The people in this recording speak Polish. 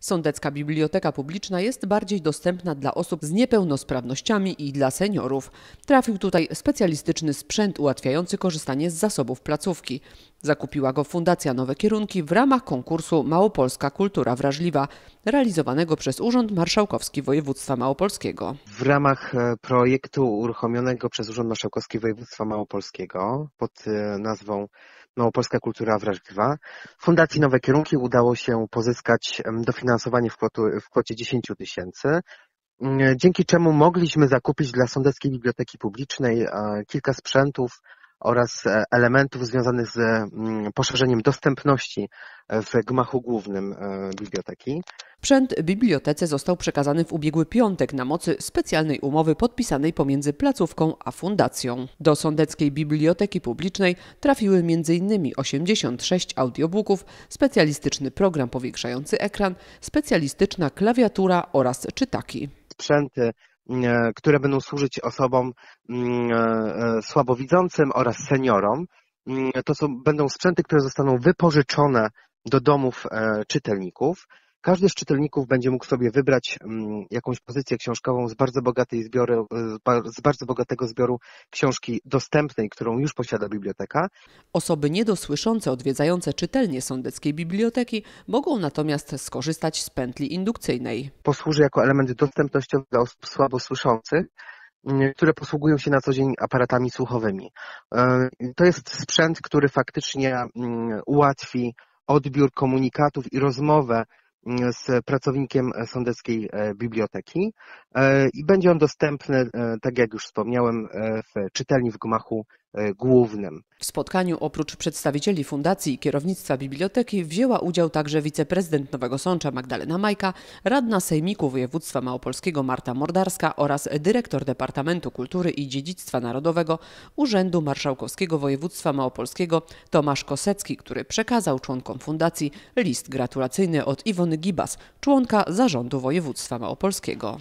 Sądecka Biblioteka Publiczna jest bardziej dostępna dla osób z niepełnosprawnościami i dla seniorów. Trafił tutaj specjalistyczny sprzęt ułatwiający korzystanie z zasobów placówki. Zakupiła go Fundacja Nowe Kierunki w ramach konkursu Małopolska Kultura Wrażliwa, realizowanego przez Urząd Marszałkowski Województwa Małopolskiego. W ramach e, projektu uruchomionego przez Urząd Marszałkowski Województwa Małopolskiego pod e, nazwą Małopolska Kultura Wrażliwa, Fundacji Nowe Kierunki udało się pozyskać dofinansowanie finansowanie w, kwotu, w kwocie 10 tysięcy, mm, dzięki czemu mogliśmy zakupić dla Sądeckiej Biblioteki Publicznej e, kilka sprzętów oraz e, elementów związanych z mm, poszerzeniem dostępności e, w gmachu głównym biblioteki. Sprzęt bibliotece został przekazany w ubiegły piątek na mocy specjalnej umowy podpisanej pomiędzy placówką a fundacją. Do Sądeckiej Biblioteki Publicznej trafiły m.in. 86 audiobooków, specjalistyczny program powiększający ekran, specjalistyczna klawiatura oraz czytaki. Sprzęty mm, e, które będą służyć osobom mm, e, e, słabowidzącym oraz seniorom. Mm, to są, będą sprzęty, które zostaną wypożyczone do domów czytelników. Każdy z czytelników będzie mógł sobie wybrać mm, jakąś pozycję książkową z bardzo, bogatej e, z bardzo bogatego zbioru książki dostępnej, którą już posiada biblioteka. Osoby niedosłyszące odwiedzające czytelnie sądeckiej biblioteki mogą natomiast skorzystać z pętli indukcyjnej. Posłuży jako element dostępnościowy dla osób słabo słyszących mm, które posługują się na co dzień aparatami słuchowymi. E, to jest sprzęt, który faktycznie mm, ułatwi odbiór komunikatów i rozmowę z pracownikiem sądeckiej e, biblioteki e, i będzie on dostępny, e, tak jak już wspomniałem, w czytelni w gmachu E, głównym. W spotkaniu oprócz przedstawicieli fundacji i kierownictwa biblioteki wzięła udział także wiceprezydent Nowego Sącza Magdalena Majka, radna Sejmiku Województwa Małopolskiego Marta Mordarska oraz dyrektor Departamentu Kultury i Dziedzictwa Narodowego Urzędu Marszałkowskiego Województwa Małopolskiego Tomasz Kosecki, który przekazał członkom fundacji list gratulacyjny od Iwony Gibas, członka zarządu województwa małopolskiego.